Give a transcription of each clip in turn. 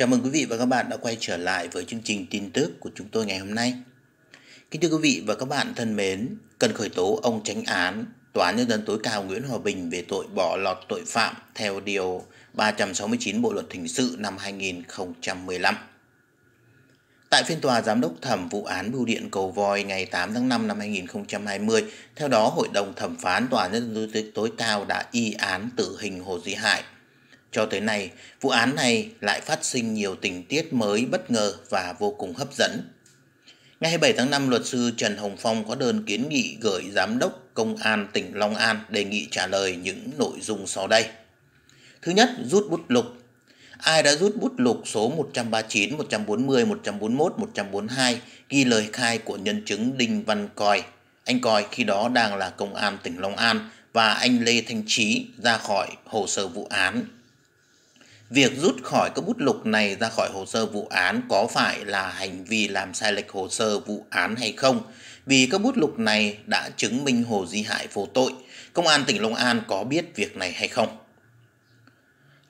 Chào mừng quý vị và các bạn đã quay trở lại với chương trình tin tức của chúng tôi ngày hôm nay. Kính thưa quý vị và các bạn thân mến, cần khởi tố ông tránh án Tòa Nhân dân tối cao Nguyễn Hòa Bình về tội bỏ lọt tội phạm theo Điều 369 Bộ Luật Hình sự năm 2015. Tại phiên tòa giám đốc thẩm vụ án bưu điện cầu voi ngày 8 tháng 5 năm 2020, theo đó Hội đồng Thẩm phán Tòa Nhân dân tối cao đã y án tử hình Hồ Duy Hải – cho tới nay, vụ án này lại phát sinh nhiều tình tiết mới bất ngờ và vô cùng hấp dẫn. Ngày 27 tháng 5, luật sư Trần Hồng Phong có đơn kiến nghị gửi Giám đốc Công an tỉnh Long An đề nghị trả lời những nội dung sau đây. Thứ nhất, rút bút lục. Ai đã rút bút lục số 139, 140, 141, 142 ghi lời khai của nhân chứng Đinh Văn Còi. Anh Còi khi đó đang là Công an tỉnh Long An và anh Lê Thanh Trí ra khỏi hồ sơ vụ án việc rút khỏi các bút lục này ra khỏi hồ sơ vụ án có phải là hành vi làm sai lệch hồ sơ vụ án hay không? Vì các bút lục này đã chứng minh Hồ Di Hải vô tội, Công an tỉnh Long An có biết việc này hay không?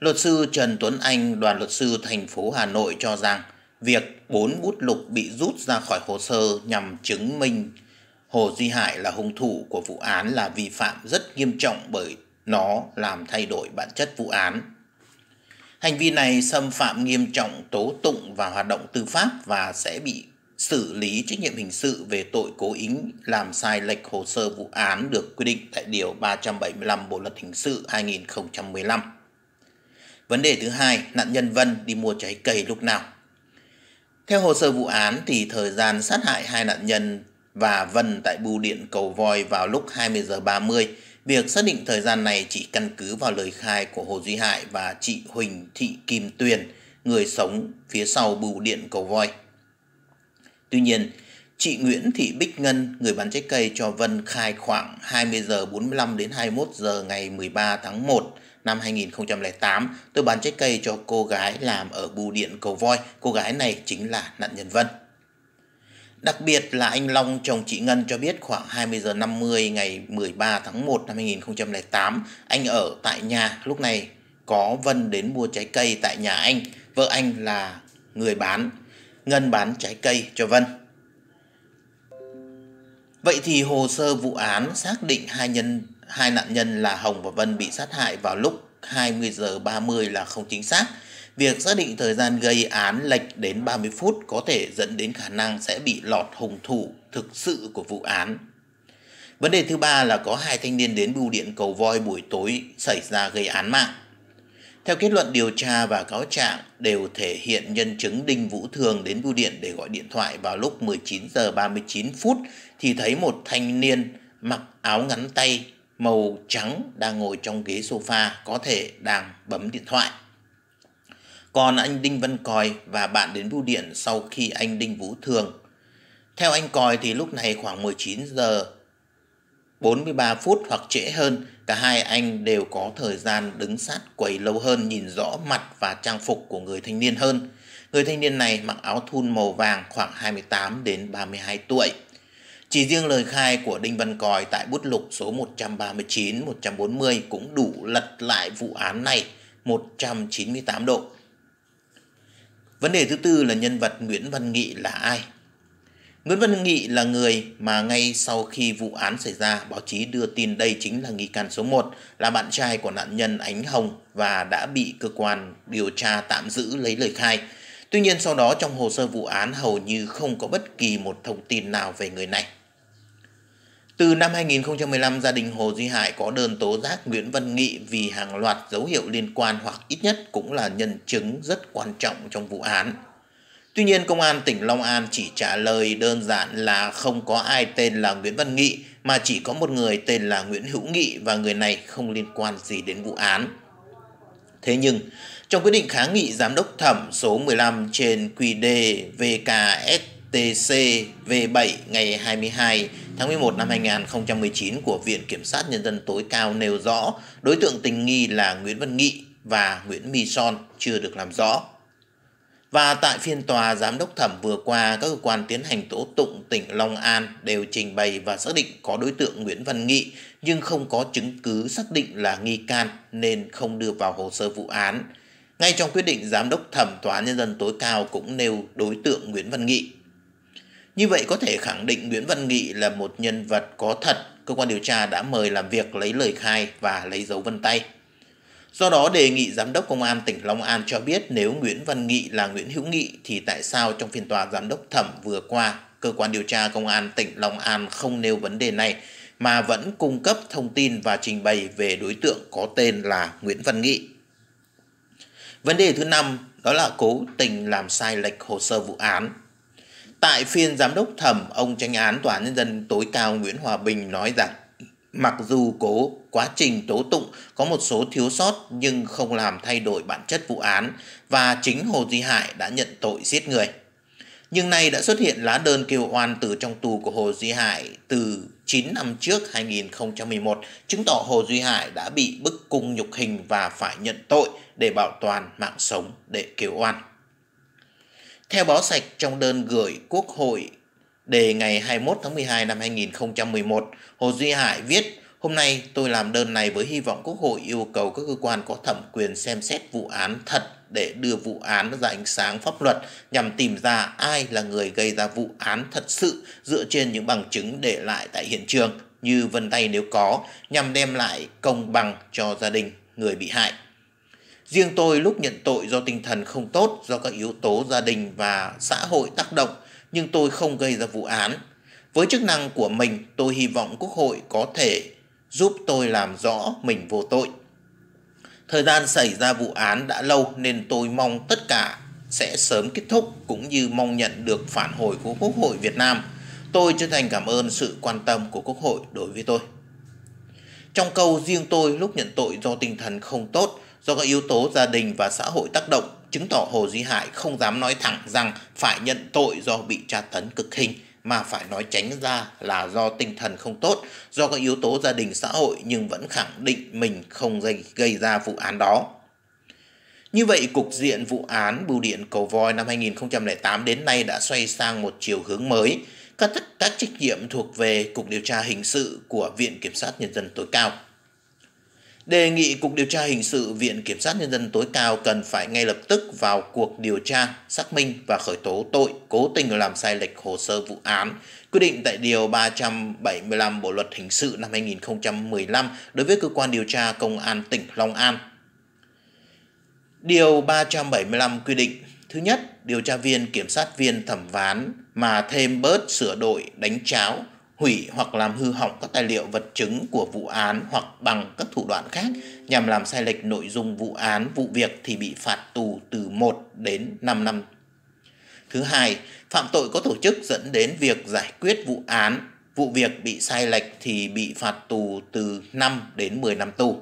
Luật sư Trần Tuấn Anh, đoàn luật sư thành phố Hà Nội cho rằng việc bốn bút lục bị rút ra khỏi hồ sơ nhằm chứng minh Hồ Duy Hải là hung thủ của vụ án là vi phạm rất nghiêm trọng bởi nó làm thay đổi bản chất vụ án. Hành vi này xâm phạm nghiêm trọng tố tụng và hoạt động tư pháp và sẽ bị xử lý trách nhiệm hình sự về tội cố ý làm sai lệch hồ sơ vụ án được quy định tại Điều 375 Bộ Luật Hình sự 2015. Vấn đề thứ hai, nạn nhân Vân đi mua trái cây lúc nào? Theo hồ sơ vụ án thì thời gian sát hại hai nạn nhân và Vân tại bưu điện Cầu Voi vào lúc 20 giờ 30 Việc xác định thời gian này chỉ căn cứ vào lời khai của Hồ Duy Hải và chị Huỳnh Thị Kim Tuyền, người sống phía sau bưu điện cầu voi. Tuy nhiên, chị Nguyễn Thị Bích Ngân, người bán trái cây cho Vân khai khoảng 20 giờ 45 đến 21 giờ ngày 13 tháng 1 năm 2008, tôi bán trái cây cho cô gái làm ở bưu điện cầu voi. Cô gái này chính là nạn nhân Vân. Đặc biệt là anh Long chồng chị Ngân cho biết khoảng 20 giờ 50 ngày 13 tháng 1 năm 2008, anh ở tại nhà, lúc này có Vân đến mua trái cây tại nhà anh, vợ anh là người bán, Ngân bán trái cây cho Vân. Vậy thì hồ sơ vụ án xác định hai nhân hai nạn nhân là Hồng và Vân bị sát hại vào lúc 20 giờ 30 là không chính xác Việc xác định thời gian gây án lệch đến 30 phút có thể dẫn đến khả năng sẽ bị lọt hung thủ thực sự của vụ án. Vấn đề thứ ba là có hai thanh niên đến bưu điện cầu voi buổi tối xảy ra gây án mạng. Theo kết luận điều tra và cáo trạng đều thể hiện nhân chứng Đinh Vũ Thường đến bưu điện để gọi điện thoại vào lúc 19 giờ 39 phút thì thấy một thanh niên mặc áo ngắn tay màu trắng đang ngồi trong ghế sofa có thể đang bấm điện thoại còn anh Đinh Văn Còi và bạn đến bưu điện sau khi anh Đinh Vũ Thường. Theo anh Còi thì lúc này khoảng 19 giờ 43 phút hoặc trễ hơn, cả hai anh đều có thời gian đứng sát quầy lâu hơn nhìn rõ mặt và trang phục của người thanh niên hơn. Người thanh niên này mặc áo thun màu vàng khoảng 28 đến 32 tuổi. Chỉ riêng lời khai của Đinh Văn Còi tại bút lục số 139-140 cũng đủ lật lại vụ án này 198 độ. Vấn đề thứ tư là nhân vật Nguyễn Văn Nghị là ai? Nguyễn Văn Nghị là người mà ngay sau khi vụ án xảy ra, báo chí đưa tin đây chính là nghi can số 1, là bạn trai của nạn nhân Ánh Hồng và đã bị cơ quan điều tra tạm giữ lấy lời khai. Tuy nhiên sau đó trong hồ sơ vụ án hầu như không có bất kỳ một thông tin nào về người này. Từ năm 2015, gia đình Hồ Duy Hải có đơn tố giác Nguyễn Văn Nghị vì hàng loạt dấu hiệu liên quan hoặc ít nhất cũng là nhân chứng rất quan trọng trong vụ án. Tuy nhiên, Công an tỉnh Long An chỉ trả lời đơn giản là không có ai tên là Nguyễn Văn Nghị mà chỉ có một người tên là Nguyễn Hữu Nghị và người này không liên quan gì đến vụ án. Thế nhưng, trong quyết định kháng nghị giám đốc thẩm số 15 trên QD VKS TCV7 ngày 22 tháng 11 năm 2019 của Viện Kiểm sát Nhân dân tối cao nêu rõ đối tượng tình nghi là Nguyễn Văn Nghị và Nguyễn My Son chưa được làm rõ. Và tại phiên tòa giám đốc thẩm vừa qua, các cơ quan tiến hành tố tụng tỉnh Long An đều trình bày và xác định có đối tượng Nguyễn Văn Nghị nhưng không có chứng cứ xác định là nghi can nên không đưa vào hồ sơ vụ án. Ngay trong quyết định giám đốc thẩm tòa nhân dân tối cao cũng nêu đối tượng Nguyễn Văn Nghị như vậy có thể khẳng định Nguyễn Văn Nghị là một nhân vật có thật, cơ quan điều tra đã mời làm việc lấy lời khai và lấy dấu vân tay. Do đó đề nghị Giám đốc Công an tỉnh Long An cho biết nếu Nguyễn Văn Nghị là Nguyễn Hữu Nghị thì tại sao trong phiên tòa Giám đốc Thẩm vừa qua, cơ quan điều tra Công an tỉnh Long An không nêu vấn đề này mà vẫn cung cấp thông tin và trình bày về đối tượng có tên là Nguyễn Văn Nghị. Vấn đề thứ năm đó là cố tình làm sai lệch hồ sơ vụ án. Tại phiên giám đốc thẩm, ông tranh án Tòa Nhân dân tối cao Nguyễn Hòa Bình nói rằng Mặc dù cố quá trình tố tụng có một số thiếu sót nhưng không làm thay đổi bản chất vụ án và chính Hồ Duy Hải đã nhận tội giết người. Nhưng nay đã xuất hiện lá đơn kêu oan từ trong tù của Hồ Duy Hải từ 9 năm trước 2011, chứng tỏ Hồ Duy Hải đã bị bức cung nhục hình và phải nhận tội để bảo toàn mạng sống để kêu oan. Theo báo sạch trong đơn gửi Quốc hội đề ngày 21 tháng 12 năm 2011, Hồ Duy Hải viết Hôm nay tôi làm đơn này với hy vọng Quốc hội yêu cầu các cơ quan có thẩm quyền xem xét vụ án thật để đưa vụ án ra ánh sáng pháp luật nhằm tìm ra ai là người gây ra vụ án thật sự dựa trên những bằng chứng để lại tại hiện trường như vân tay nếu có nhằm đem lại công bằng cho gia đình người bị hại. Riêng tôi lúc nhận tội do tinh thần không tốt do các yếu tố gia đình và xã hội tác động, nhưng tôi không gây ra vụ án. Với chức năng của mình, tôi hy vọng Quốc hội có thể giúp tôi làm rõ mình vô tội. Thời gian xảy ra vụ án đã lâu nên tôi mong tất cả sẽ sớm kết thúc cũng như mong nhận được phản hồi của Quốc hội Việt Nam. Tôi chân thành cảm ơn sự quan tâm của Quốc hội đối với tôi. Trong câu riêng tôi lúc nhận tội do tinh thần không tốt, do các yếu tố gia đình và xã hội tác động, chứng tỏ Hồ Duy Hải không dám nói thẳng rằng phải nhận tội do bị tra tấn cực hình, mà phải nói tránh ra là do tinh thần không tốt, do các yếu tố gia đình xã hội nhưng vẫn khẳng định mình không gây, gây ra vụ án đó. Như vậy, cục diện vụ án bưu điện cầu voi năm 2008 đến nay đã xoay sang một chiều hướng mới. Các, các trách nhiệm thuộc về Cục Điều tra Hình sự của Viện Kiểm sát Nhân dân tối cao đề nghị Cục Điều tra Hình sự Viện Kiểm sát Nhân dân tối cao cần phải ngay lập tức vào cuộc điều tra, xác minh và khởi tố tội cố tình làm sai lệch hồ sơ vụ án, quy định tại Điều 375 Bộ Luật Hình sự năm 2015 đối với Cơ quan Điều tra Công an tỉnh Long An. Điều 375 quy định Thứ nhất, điều tra viên, kiểm sát viên, thẩm phán mà thêm bớt sửa đổi, đánh cháo, hủy hoặc làm hư hỏng các tài liệu vật chứng của vụ án hoặc bằng các thủ đoạn khác nhằm làm sai lệch nội dung vụ án, vụ việc thì bị phạt tù từ 1 đến 5 năm. Thứ hai, phạm tội có tổ chức dẫn đến việc giải quyết vụ án, vụ việc bị sai lệch thì bị phạt tù từ 5 đến 10 năm tù.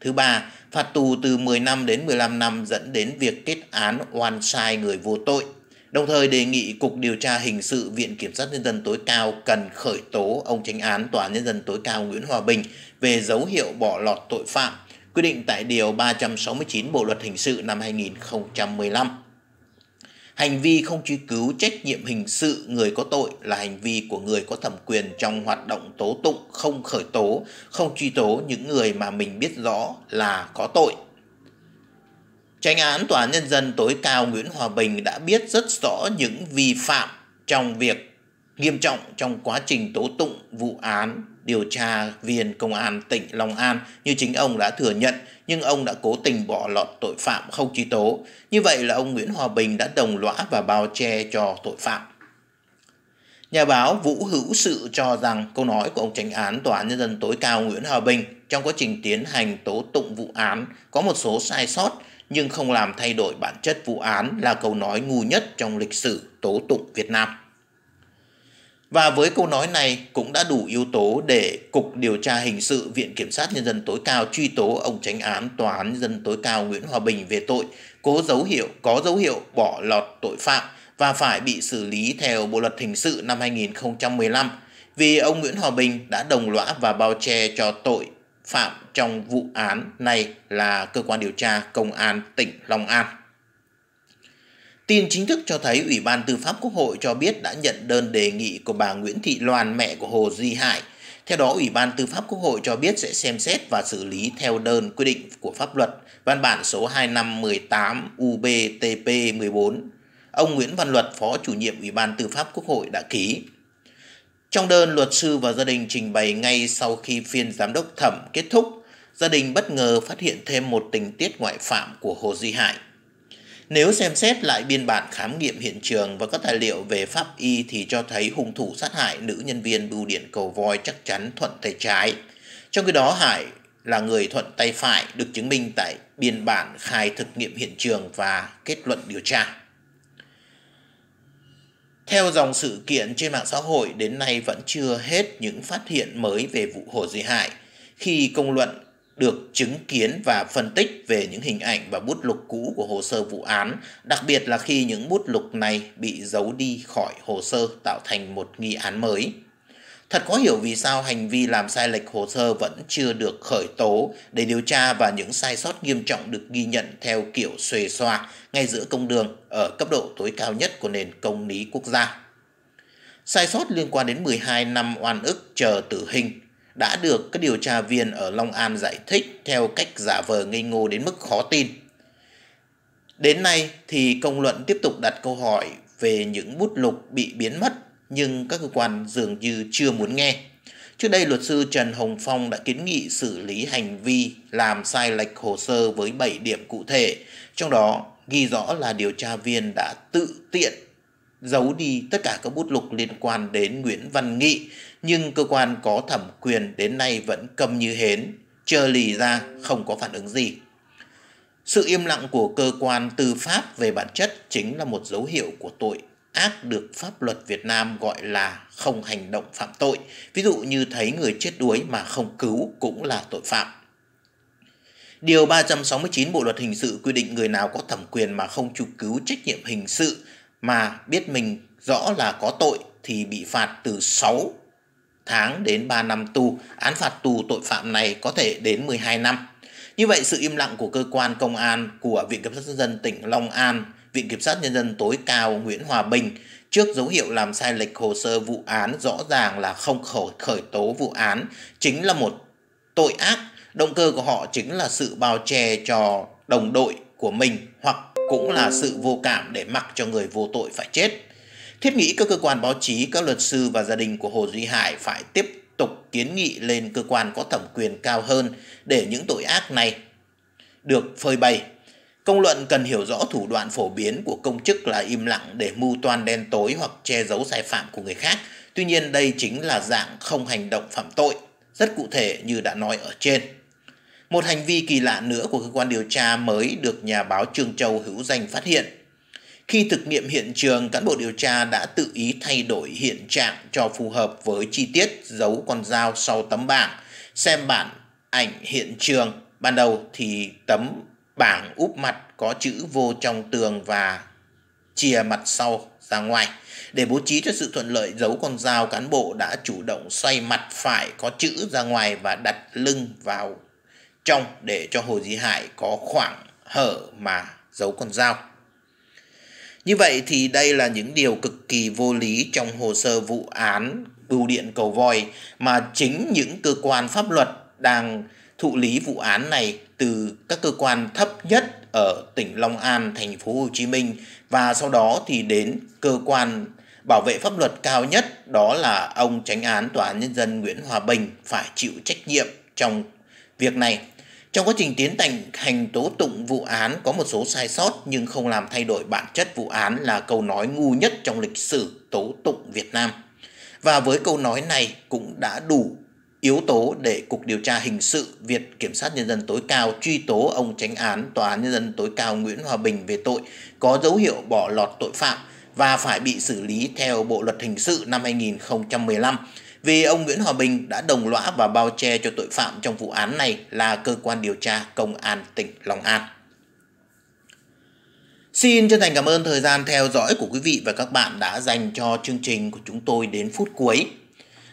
Thứ ba, phạt tù từ 10 năm đến 15 năm dẫn đến việc kết án oan sai người vô tội đồng thời đề nghị Cục Điều tra Hình sự Viện Kiểm sát Nhân dân tối cao cần khởi tố ông tranh án Tòa Nhân dân tối cao Nguyễn Hòa Bình về dấu hiệu bỏ lọt tội phạm, quy định tại Điều 369 Bộ Luật Hình sự năm 2015. Hành vi không truy cứu trách nhiệm hình sự người có tội là hành vi của người có thẩm quyền trong hoạt động tố tụng không khởi tố, không truy tố những người mà mình biết rõ là có tội. Tranh án Tòa Nhân dân tối cao Nguyễn Hòa Bình đã biết rất rõ những vi phạm trong việc nghiêm trọng trong quá trình tố tụng vụ án điều tra viên công an tỉnh Long An như chính ông đã thừa nhận nhưng ông đã cố tình bỏ lọt tội phạm không truy tố. Như vậy là ông Nguyễn Hòa Bình đã đồng lõa và bao che cho tội phạm. Nhà báo Vũ Hữu Sự cho rằng câu nói của ông tránh án Tòa án Nhân dân tối cao Nguyễn Hòa Bình trong quá trình tiến hành tố tụng vụ án có một số sai sót nhưng không làm thay đổi bản chất vụ án là câu nói ngu nhất trong lịch sử tố tụng Việt Nam. Và với câu nói này cũng đã đủ yếu tố để Cục Điều tra Hình sự Viện Kiểm sát Nhân dân tối cao truy tố ông tránh án Tòa án Nhân dân tối cao Nguyễn Hòa Bình về tội cố dấu hiệu có dấu hiệu bỏ lọt tội phạm và phải bị xử lý theo Bộ Luật Hình sự năm 2015 vì ông Nguyễn Hòa Bình đã đồng lõa và bao che cho tội phạm trong vụ án này là cơ quan điều tra Công an tỉnh Long An. Tin chính thức cho thấy Ủy ban Tư pháp Quốc hội cho biết đã nhận đơn đề nghị của bà Nguyễn Thị Loan, mẹ của Hồ Duy Hải. Theo đó, Ủy ban Tư pháp Quốc hội cho biết sẽ xem xét và xử lý theo đơn quy định của pháp luật, văn bản số 2518 UBTP 14. Ông Nguyễn Văn Luật, Phó chủ nhiệm Ủy ban Tư pháp Quốc hội đã ký. Trong đơn, luật sư và gia đình trình bày ngay sau khi phiên giám đốc thẩm kết thúc, gia đình bất ngờ phát hiện thêm một tình tiết ngoại phạm của Hồ Duy Hải. Nếu xem xét lại biên bản khám nghiệm hiện trường và các tài liệu về pháp y thì cho thấy hung thủ sát hại nữ nhân viên bưu điện cầu voi chắc chắn thuận tay trái. Trong khi đó Hải là người thuận tay phải được chứng minh tại biên bản khai thực nghiệm hiện trường và kết luận điều tra. Theo dòng sự kiện trên mạng xã hội, đến nay vẫn chưa hết những phát hiện mới về vụ Hồ Duy Hải khi công luận được chứng kiến và phân tích về những hình ảnh và bút lục cũ của hồ sơ vụ án, đặc biệt là khi những bút lục này bị giấu đi khỏi hồ sơ tạo thành một nghi án mới. Thật khó hiểu vì sao hành vi làm sai lệch hồ sơ vẫn chưa được khởi tố để điều tra và những sai sót nghiêm trọng được ghi nhận theo kiểu xuề xoa ngay giữa công đường ở cấp độ tối cao nhất của nền công lý quốc gia. Sai sót liên quan đến 12 năm oan ức chờ tử hình đã được các điều tra viên ở Long An giải thích theo cách giả vờ ngây ngô đến mức khó tin. Đến nay thì công luận tiếp tục đặt câu hỏi về những bút lục bị biến mất nhưng các cơ quan dường như chưa muốn nghe. Trước đây, luật sư Trần Hồng Phong đã kiến nghị xử lý hành vi làm sai lệch hồ sơ với 7 điểm cụ thể, trong đó ghi rõ là điều tra viên đã tự tiện giấu đi tất cả các bút lục liên quan đến Nguyễn Văn Nghị, nhưng cơ quan có thẩm quyền đến nay vẫn cầm như hến, chờ lì ra không có phản ứng gì. Sự im lặng của cơ quan tư pháp về bản chất chính là một dấu hiệu của tội ác được pháp luật Việt Nam gọi là không hành động phạm tội. Ví dụ như thấy người chết đuối mà không cứu cũng là tội phạm. Điều 369 Bộ luật hình sự quy định người nào có thẩm quyền mà không trục cứu trách nhiệm hình sự mà biết mình rõ là có tội thì bị phạt từ 6 tháng đến 3 năm tù. Án phạt tù tội phạm này có thể đến 12 năm. Như vậy sự im lặng của cơ quan công an của Viện Kiểm sát nhân dân tỉnh Long An Viện Kiểm sát Nhân dân tối cao Nguyễn Hòa Bình trước dấu hiệu làm sai lệch hồ sơ vụ án rõ ràng là không khởi, khởi tố vụ án, chính là một tội ác. Động cơ của họ chính là sự bao che cho đồng đội của mình hoặc cũng là sự vô cảm để mặc cho người vô tội phải chết. Thiết nghĩ các cơ quan báo chí, các luật sư và gia đình của Hồ Duy Hải phải tiếp tục kiến nghị lên cơ quan có thẩm quyền cao hơn để những tội ác này được phơi bày. Công luận cần hiểu rõ thủ đoạn phổ biến của công chức là im lặng để mưu toan đen tối hoặc che giấu sai phạm của người khác. Tuy nhiên đây chính là dạng không hành động phạm tội, rất cụ thể như đã nói ở trên. Một hành vi kỳ lạ nữa của cơ quan điều tra mới được nhà báo Trương Châu hữu danh phát hiện. Khi thực nghiệm hiện trường, cán bộ điều tra đã tự ý thay đổi hiện trạng cho phù hợp với chi tiết giấu con dao sau tấm bảng, xem bản ảnh hiện trường. Ban đầu thì tấm bảng úp mặt có chữ vô trong tường và chìa mặt sau ra ngoài để bố trí cho sự thuận lợi giấu con dao cán bộ đã chủ động xoay mặt phải có chữ ra ngoài và đặt lưng vào trong để cho hồ Di hải có khoảng hở mà giấu con dao như vậy thì đây là những điều cực kỳ vô lý trong hồ sơ vụ án bưu điện cầu vòi mà chính những cơ quan pháp luật đang thụ lý vụ án này từ các cơ quan thấp nhất ở tỉnh Long An, thành phố Hồ Chí Minh và sau đó thì đến cơ quan bảo vệ pháp luật cao nhất đó là ông tránh án tòa án nhân dân Nguyễn Hòa Bình phải chịu trách nhiệm trong việc này. Trong quá trình tiến hành tố tụng vụ án có một số sai sót nhưng không làm thay đổi bản chất vụ án là câu nói ngu nhất trong lịch sử tố tụng Việt Nam. Và với câu nói này cũng đã đủ yếu tố để Cục Điều tra Hình sự Viện Kiểm sát Nhân dân tối cao truy tố ông tránh án Tòa án Nhân dân tối cao Nguyễn Hòa Bình về tội có dấu hiệu bỏ lọt tội phạm và phải bị xử lý theo Bộ Luật Hình sự năm 2015 vì ông Nguyễn Hòa Bình đã đồng lõa và bao che cho tội phạm trong vụ án này là cơ quan điều tra Công an tỉnh Long An. Xin chân thành cảm ơn thời gian theo dõi của quý vị và các bạn đã dành cho chương trình của chúng tôi đến phút cuối.